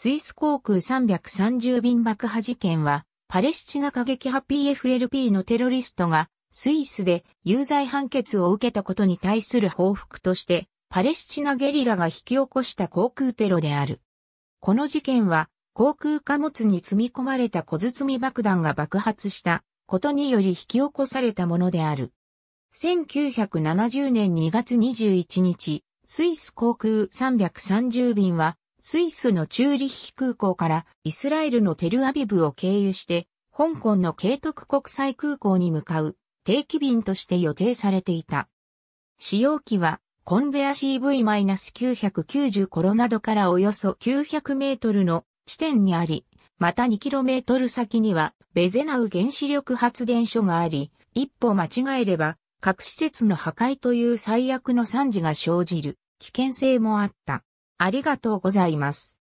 スイス航空330便爆破事件は、パレスチナ過激派 PFLP のテロリストが、スイスで有罪判決を受けたことに対する報復として、パレスチナゲリラが引き起こした航空テロである。この事件は、航空貨物に積み込まれた小包爆弾が爆発したことにより引き起こされたものである。1970年2月21日、スイス航空330便はスイスのチューリッヒ空港からイスラエルのテルアビブを経由して、香港の慶徳国際空港に向かう定期便として予定されていた。使用機はコンベア CV-990 コロなどからおよそ900メートルの地点にあり、また 2km 先にはベゼナウ原子力発電所があり、一歩間違えれば核施設の破壊という最悪の惨事が生じる危険性もあった。ありがとうございます。